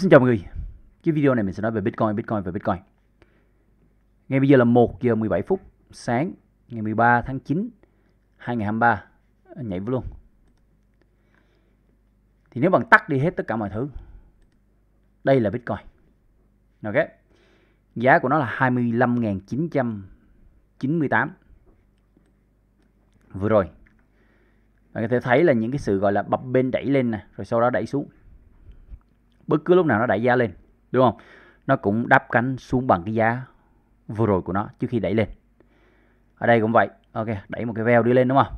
Xin chào mọi người Cái video này mình sẽ nói về Bitcoin, Bitcoin và Bitcoin Ngay bây giờ là 1 giờ 17 phút sáng ngày 13 tháng 9 2023 Nhảy vô luôn Thì nếu bạn tắt đi hết tất cả mọi thứ Đây là Bitcoin Ok Giá của nó là 25.998 Vừa rồi Bạn có thể thấy là những cái sự gọi là bập bên đẩy lên nè Rồi sau đó đẩy xuống bất cứ lúc nào nó đẩy giá lên đúng không nó cũng đáp cánh xuống bằng cái giá vừa rồi của nó trước khi đẩy lên ở đây cũng vậy ok đẩy một cái veo đi lên đúng không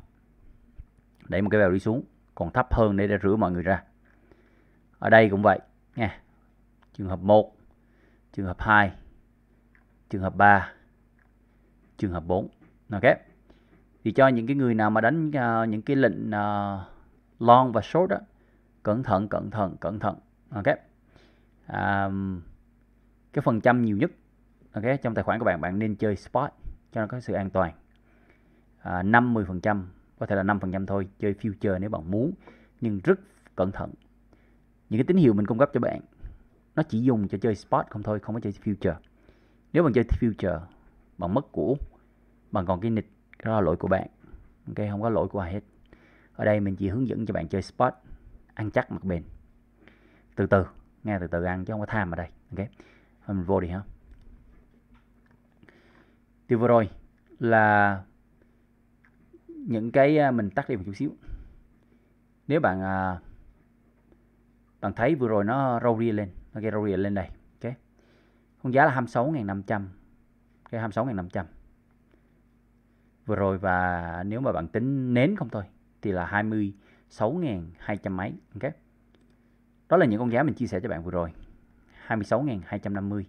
đẩy một cái veo đi xuống còn thấp hơn để, để rửa mọi người ra ở đây cũng vậy nha trường hợp 1 trường hợp 2 trường hợp 3 trường hợp 4 ok thì cho những cái người nào mà đánh uh, những cái lệnh uh, long và short đó cẩn thận cẩn thận cẩn thận ok à, cái phần trăm nhiều nhất ok trong tài khoản của bạn bạn nên chơi spot cho nó có sự an toàn à, 5 10 phần trăm có thể là 5 thôi chơi future nếu bạn muốn nhưng rất cẩn thận những cái tín hiệu mình cung cấp cho bạn nó chỉ dùng cho chơi spot không thôi không có chơi future nếu bạn chơi future bạn mất củ bạn còn cái nịch đó là lỗi của bạn ok không có lỗi của ai hết ở đây mình chỉ hướng dẫn cho bạn chơi spot ăn chắc mặt bền từ từ nghe từ từ ăn chứ không có tham ở đây ok mình vô đi ha thì vừa rồi là những cái à, mình tắt đi một chút xíu nếu bạn à, bạn thấy vừa rồi nó râu ria lên ok râu ria lên đây ok con giá là 26.500 cái 26.500 vừa rồi và nếu mà bạn tính nến không thôi thì là 26.200 mấy ok đó là những con giá mình chia sẻ cho bạn vừa rồi 26.250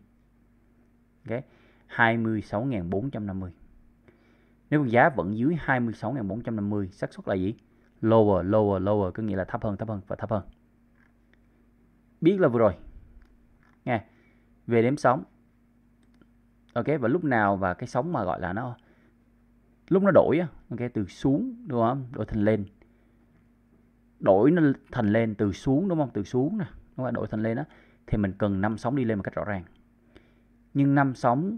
okay. 26.450 nếu con giá vẫn dưới 26.450 xác suất là gì lower lower lower có nghĩa là thấp hơn thấp hơn và thấp hơn biết là vừa rồi nghe về đếm sóng ok và lúc nào và cái sóng mà gọi là nó lúc nó đổi ok từ xuống đúng không đổi thành lên đổi nó thành lên từ xuống đúng không từ xuống nè đúng không? đổi thành lên đó thì mình cần năm sóng đi lên một cách rõ ràng nhưng năm sóng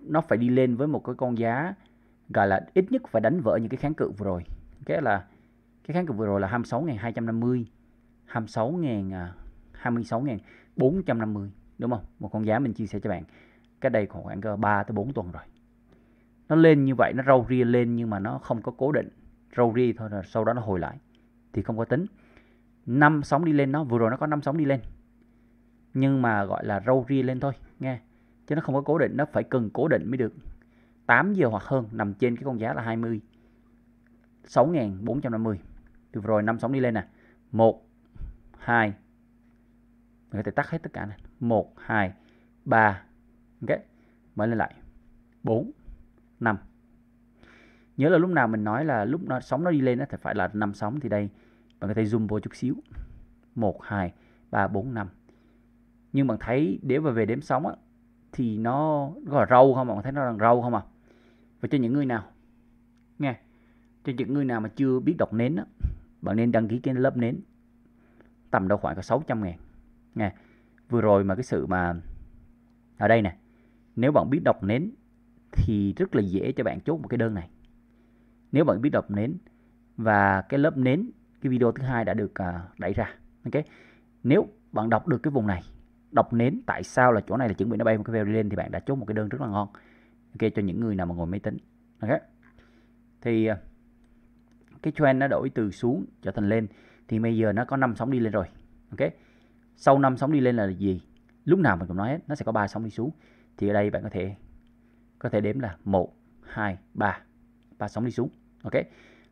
nó phải đi lên với một cái con giá gọi là ít nhất phải đánh vỡ những cái kháng cự vừa rồi cái là cái kháng cự vừa rồi là 26.250 26.000 26.450 đúng không một con giá mình chia sẻ cho bạn cái đây khoảng 3 tới 4 tuần rồi nó lên như vậy nó râu ria lên nhưng mà nó không có cố định râu ria thôi rồi sau đó nó hồi lại thì không có tính năm sóng đi lên nó vừa rồi nó có năm sóng đi lên nhưng mà gọi là râu ria lên thôi nghe chứ nó không có cố định nó phải cần cố định mới được 8 giờ hoặc hơn nằm trên cái con giá là 20 6.450 từ rồi năm sóng đi lên nè 1 2 mình có thể tắt hết tất cả này 1 2 3 ok mới lên lại 4 5 nhớ là lúc nào mình nói là lúc nó sóng nó đi lên thì phải là 5 sóng thì đây bạn có thể zoom vô chút xíu 1 2 3 4 5 nhưng bạn thấy để mà về đếm sóng á, thì nó gọi là râu không bạn thấy nó là râu không à và cho những người nào nghe cho những người nào mà chưa biết đọc nến á, bạn nên đăng ký cái lớp nến tầm đâu khoảng có 600 ngàn nghe vừa rồi mà cái sự mà ở đây nè nếu bạn biết đọc nến thì rất là dễ cho bạn chốt một cái đơn này nếu bạn biết đọc nến và cái lớp nến cái video thứ hai đã được à, đẩy ra ok nếu bạn đọc được cái vùng này đọc nến tại sao là chỗ này là chuẩn bị nó bay một cái value lên thì bạn đã chốt một cái đơn rất là ngon ok cho những người nào mà ngồi máy tính ok thì à, cái trend nó đổi từ xuống trở thành lên thì bây giờ nó có năm sóng đi lên rồi ok sau năm sóng đi lên là gì lúc nào mình cũng nói hết nó sẽ có ba sóng đi xuống thì ở đây bạn có thể có thể đếm là 1 2 3 ba sóng đi xuống ok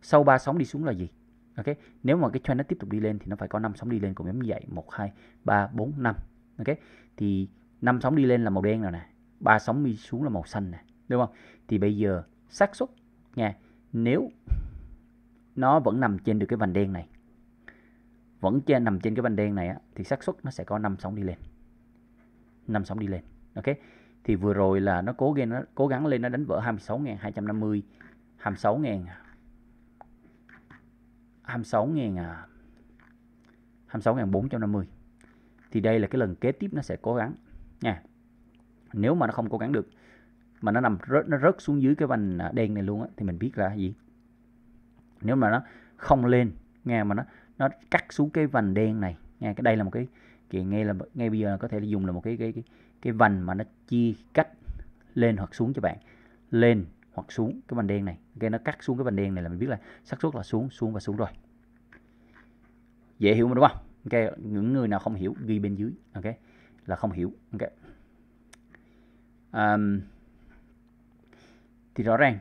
sau ba sóng đi xuống là gì ok nếu mà cái trend nó tiếp tục đi lên thì nó phải có năm sóng đi lên cũng giống như vậy một hai ba bốn năm ok thì năm sóng đi lên là màu đen rồi nè ba sóng đi xuống là màu xanh nè đúng không thì bây giờ xác suất nha nếu nó vẫn nằm trên được cái vành đen này vẫn trên nằm trên cái vành đen này á, thì xác suất nó sẽ có năm sóng đi lên năm sóng đi lên ok thì vừa rồi là nó cố gắng nó cố gắng lên nó đánh vỡ 26.250 26 ngàn 26 à. ngàn 26 à. ngàn 450 thì đây là cái lần kế tiếp nó sẽ cố gắng nha nếu mà nó không cố gắng được mà nó nằm rớt, nó rớt xuống dưới cái vành à, đen này luôn á thì mình biết là gì nếu mà nó không lên nghe mà nó nó cắt xuống cái vành đen này nghe cái đây là một cái kìa ngay là ngay bây giờ có thể dùng là một cái cái cái cái vành mà nó chia cách lên hoặc xuống cho bạn lên hoặc xuống cái bàn đen này ok nó cắt xuống cái bàn đen này là mình biết là xác suất là xuống xuống và xuống rồi dễ hiểu mà đúng không ok những người nào không hiểu ghi bên dưới ok là không hiểu ok um, thì rõ ràng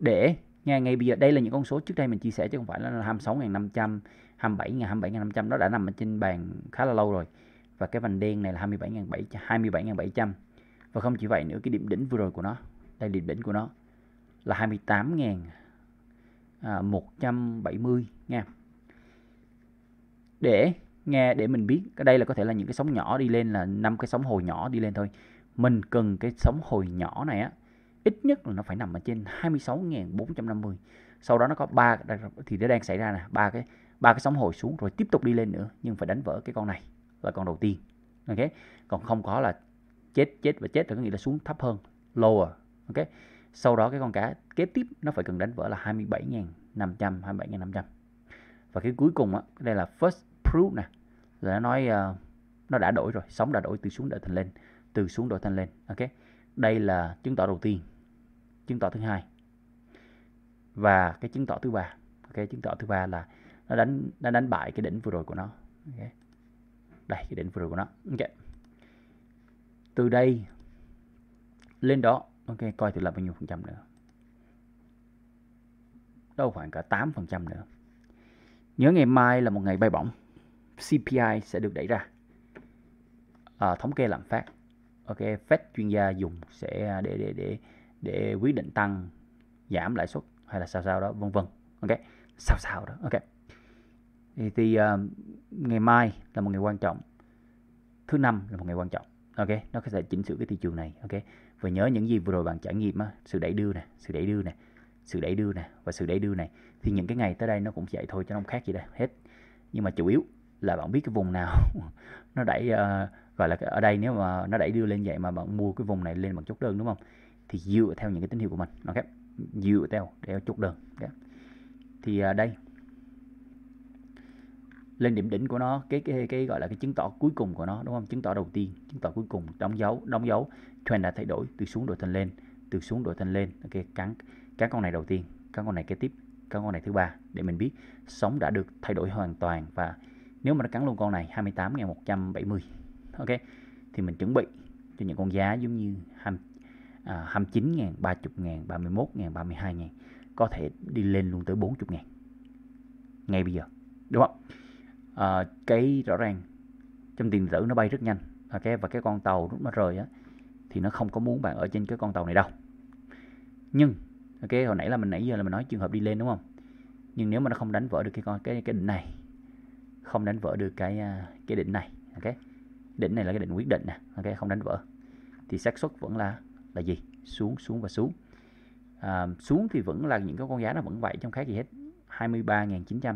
để ngay ngay bây giờ đây là những con số trước đây mình chia sẻ chứ không phải là 26.500 27.000 27.500 nó đã nằm ở trên bàn khá là lâu rồi và cái vành đen này là 27.700 27.700 và không chỉ vậy nữa cái điểm đỉnh vừa rồi của nó đây đỉnh đỉnh của nó là 28.170 à, nha để nghe để mình biết cái đây là có thể là những cái sóng nhỏ đi lên là năm cái sóng hồi nhỏ đi lên thôi mình cần cái sóng hồi nhỏ này á ít nhất là nó phải nằm ở trên 26.450 sau đó nó có ba thì nó đang xảy ra nè ba cái ba cái sóng hồi xuống rồi tiếp tục đi lên nữa nhưng phải đánh vỡ cái con này là con đầu tiên ok còn không có là chết chết và chết là có nghĩa là xuống thấp hơn lower ok sau đó cái con cá kế tiếp nó phải cần đánh vỡ là 27.500 27.500 và cái cuối cùng á, đây là first proof nè là nó nói uh, nó đã đổi rồi sóng đã đổi từ xuống đổi thành lên từ xuống đổi thành lên ok đây là chứng tỏ đầu tiên chứng tỏ thứ hai và cái chứng tỏ thứ ba ok chứng tỏ thứ ba là nó đánh nó đánh bại cái đỉnh vừa rồi của nó ok đây cái đỉnh vừa rồi của nó ok từ đây lên đó ok coi thử là bao nhiêu phần trăm nữa đâu khoảng cả 8 phần trăm nữa nhớ ngày mai là một ngày bay bổng CPI sẽ được đẩy ra à, thống kê lạm phát ok Fed chuyên gia dùng sẽ à, để để để để quyết định tăng giảm lãi suất hay là sao sao đó vân vân ok sao sao đó ok thì, thì uh, ngày mai là một ngày quan trọng thứ năm là một ngày quan trọng ok nó sẽ chỉnh sửa cái thị trường này ok và nhớ những gì vừa rồi bạn trải nghiệm á, sự đẩy đưa nè, sự đẩy đưa nè, sự đẩy đưa nè và sự đẩy đưa này thì những cái ngày tới đây nó cũng vậy thôi chứ không khác gì đâu hết. Nhưng mà chủ yếu là bạn biết cái vùng nào nó đẩy uh, gọi là ở đây nếu mà nó đẩy đưa lên vậy mà bạn mua cái vùng này lên bằng chốt đơn đúng không? Thì dựa theo những cái tín hiệu của mình, ok? Dựa theo để chốt đơn. Okay? Thì uh, đây lên điểm đỉnh của nó cái cái cái gọi là cái chứng tỏ cuối cùng của nó đúng không chứng tỏ đầu tiên chứng tỏ cuối cùng đóng dấu đóng dấu trend đã thay đổi từ xuống đổi thành lên từ xuống đổi thành lên ok cắn các con này đầu tiên các con này kế tiếp các con này thứ ba để mình biết sóng đã được thay đổi hoàn toàn và nếu mà nó cắn luôn con này 28.170 ok thì mình chuẩn bị cho những con giá giống như 20, à, 29.000, 30.000, 31.000, 32.000 có thể đi lên luôn tới 40.000 ngay bây giờ đúng không à, cái rõ ràng trong tiền tử nó bay rất nhanh và cái và cái con tàu lúc nó rời á thì nó không có muốn bạn ở trên cái con tàu này đâu nhưng ok hồi nãy là mình nãy giờ là mình nói trường hợp đi lên đúng không nhưng nếu mà nó không đánh vỡ được cái con cái cái đỉnh này không đánh vỡ được cái à, cái đỉnh này ok đỉnh này là cái đỉnh quyết định nè ok không đánh vỡ thì xác suất vẫn là là gì xuống xuống và xuống à, xuống thì vẫn là những cái con giá nó vẫn vậy trong khác gì hết 23.900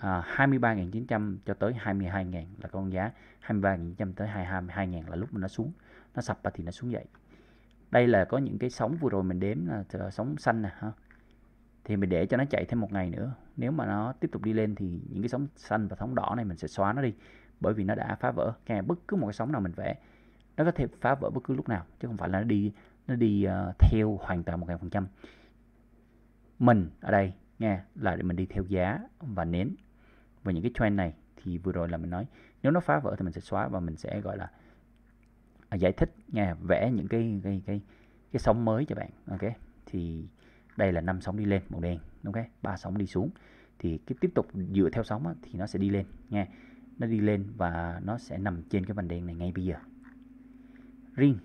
23.900 ờ, cho tới 22.000 là con giá 23.900 tới 22.000 là lúc mà nó xuống nó sập thì nó xuống vậy đây là có những cái sóng vừa rồi mình đếm là sóng xanh nè ha thì mình để cho nó chạy thêm một ngày nữa nếu mà nó tiếp tục đi lên thì những cái sóng xanh và sóng đỏ này mình sẽ xóa nó đi bởi vì nó đã phá vỡ nghe bất cứ một cái sóng nào mình vẽ nó có thể phá vỡ bất cứ lúc nào chứ không phải là nó đi nó đi uh, theo hoàn toàn một phần trăm mình ở đây nghe là để mình đi theo giá và nến và những cái trend này thì vừa rồi là mình nói nếu nó phá vỡ thì mình sẽ xóa và mình sẽ gọi là à, giải thích nha vẽ những cái cái cái cái sóng mới cho bạn ok thì đây là năm sóng đi lên màu đen ok ba sóng đi xuống thì cái tiếp tục dựa theo sóng á, thì nó sẽ đi lên nha nó đi lên và nó sẽ nằm trên cái vành đen này ngay bây giờ riêng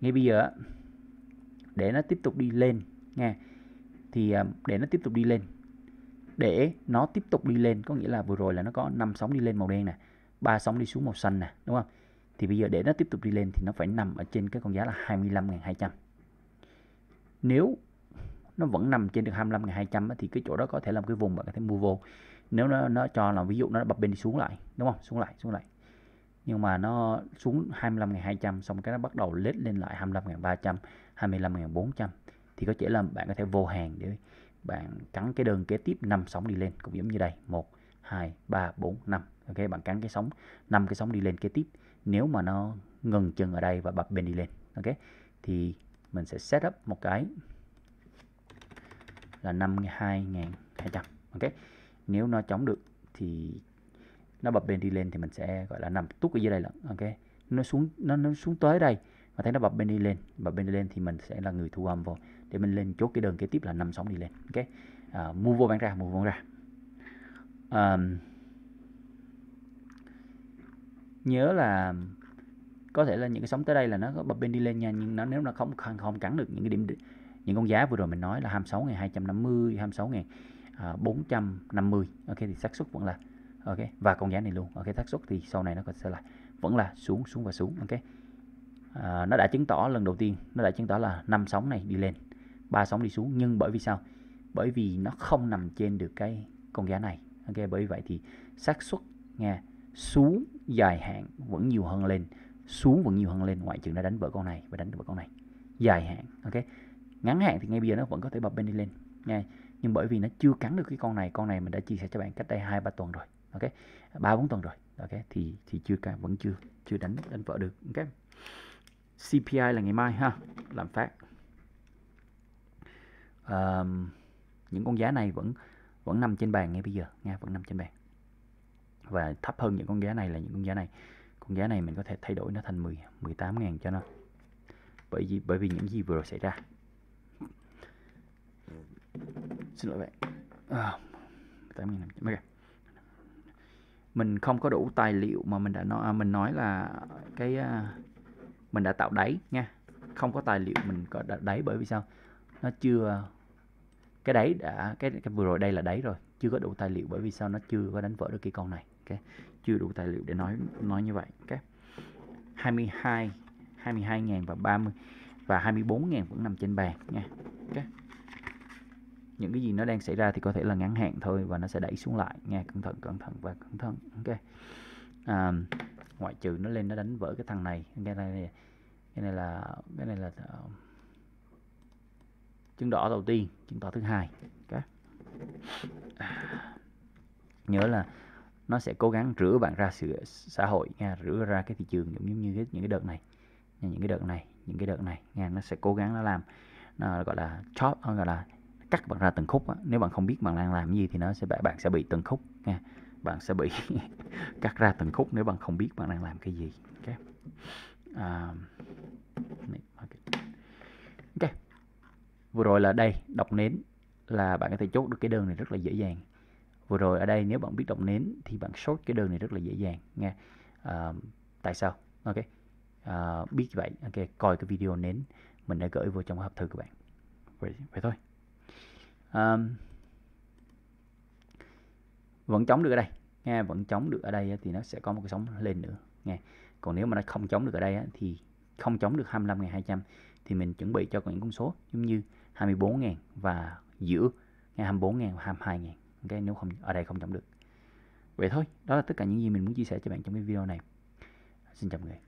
ngay bây giờ để nó tiếp tục đi lên nha thì à, để nó tiếp tục đi lên để nó tiếp tục đi lên có nghĩa là vừa rồi là nó có 5 sóng đi lên màu đen nè ba sóng đi xuống màu xanh nè đúng không thì bây giờ để nó tiếp tục đi lên thì nó phải nằm ở trên cái con giá là 25.200 nếu nó vẫn nằm trên được 25.200 thì cái chỗ đó có thể làm cái vùng bạn có thể mua vô nếu nó nó cho là ví dụ nó bập bên đi xuống lại đúng không xuống lại xuống lại nhưng mà nó xuống 25.200 xong cái nó bắt đầu lết lên lại 25.300 25.400 thì có thể là bạn có thể vô hàng để bạn cắn cái đơn kế tiếp 5 sóng đi lên cũng giống như đây 1 2 3 4 5 ok bạn cắn cái sóng 5 cái sóng đi lên kế tiếp nếu mà nó ngừng chân ở đây và bật bên đi lên ok thì mình sẽ set up một cái là 52.200 ok nếu nó chống được thì nó bật bên đi lên thì mình sẽ gọi là nằm tút ở dưới đây lận ok nó xuống nó, nó xuống tới đây mà thấy nó bật bên đi lên bật bên đi lên thì mình sẽ là người thu âm vô để mình lên chốt cái đơn kế tiếp là 5 sóng đi lên ok à, mua vô bán ra mua vô bán ra à, nhớ là có thể là những cái sóng tới đây là nó có bật bên đi lên nha nhưng nó nếu nó không không, không cắn được những cái điểm những con giá vừa rồi mình nói là 26 ngày 250 26 ngày à, 450 ok thì xác suất vẫn là ok và con giá này luôn ok xác suất thì sau này nó có sẽ lại vẫn là xuống xuống và xuống ok à, nó đã chứng tỏ lần đầu tiên nó đã chứng tỏ là năm sóng này đi lên ba sóng đi xuống nhưng bởi vì sao bởi vì nó không nằm trên được cái con giá này ok bởi vậy thì xác suất nghe xuống dài hạn vẫn nhiều hơn lên xuống vẫn nhiều hơn lên ngoại trừ nó đánh vỡ con này và đánh vỡ con này dài hạn ok ngắn hạn thì ngay bây giờ nó vẫn có thể bật bên đi lên nghe nhưng bởi vì nó chưa cắn được cái con này con này mình đã chia sẻ cho bạn cách đây hai ba tuần rồi ok ba bốn tuần rồi ok thì thì chưa cả vẫn chưa chưa đánh đánh vỡ được ok CPI là ngày mai ha làm phát uh, những con giá này vẫn vẫn nằm trên bàn ngay bây giờ nha vẫn nằm trên bàn và thấp hơn những con giá này là những con giá này con giá này mình có thể thay đổi nó thành 10 18 ngàn cho nó bởi vì bởi vì những gì vừa rồi xảy ra xin lỗi bạn à, 18 ngàn okay. mình không có đủ tài liệu mà mình đã nói à, mình nói là cái à, mình đã tạo đáy nha không có tài liệu mình có đáy bởi vì sao nó chưa cái đấy đã cái, cái vừa rồi đây là đấy rồi chưa có đủ tài liệu bởi vì sao nó chưa có đánh vỡ được cái con này okay. chưa đủ tài liệu để nói nói như vậy okay. 22 22 ngàn và 30 và 24 ngàn vẫn nằm trên bàn nha okay. những cái gì nó đang xảy ra thì có thể là ngắn hạn thôi và nó sẽ đẩy xuống lại nha cẩn thận cẩn thận và cẩn thận ok à, ngoại trừ nó lên nó đánh vỡ cái thằng này cái này cái này là cái này là chứng đỏ đầu tiên chứng tỏ thứ hai okay. nhớ là nó sẽ cố gắng rửa bạn ra sự xã hội nha rửa ra cái thị trường giống như cái, những cái đợt này những cái đợt này những cái đợt này nha nó sẽ cố gắng nó làm nó gọi là chop gọi là cắt bạn ra từng khúc á. nếu bạn không biết bạn đang làm gì thì nó sẽ bạn sẽ bị từng khúc nha bạn sẽ bị cắt ra từng khúc nếu bạn không biết bạn đang làm cái gì okay. à, vừa rồi là đây đọc nến là bạn có thể chốt được cái đơn này rất là dễ dàng vừa rồi ở đây nếu bạn biết đọc nến thì bạn sort cái đơn này rất là dễ dàng nghe à, ờ, tại sao ok à, biết vậy ok coi cái video nến mình đã gửi vô trong hộp thư của bạn vậy, vậy thôi à, vẫn chống được ở đây nghe vẫn chống được ở đây thì nó sẽ có một cái sóng lên nữa nghe còn nếu mà nó không chống được ở đây thì không chống được 25 ngày 200 thì mình chuẩn bị cho những con số giống như 24.000 và giữa ngày 24.000 và 22.000 ok nếu không ở đây không chọn được vậy thôi đó là tất cả những gì mình muốn chia sẻ cho bạn trong cái video này xin chào mọi người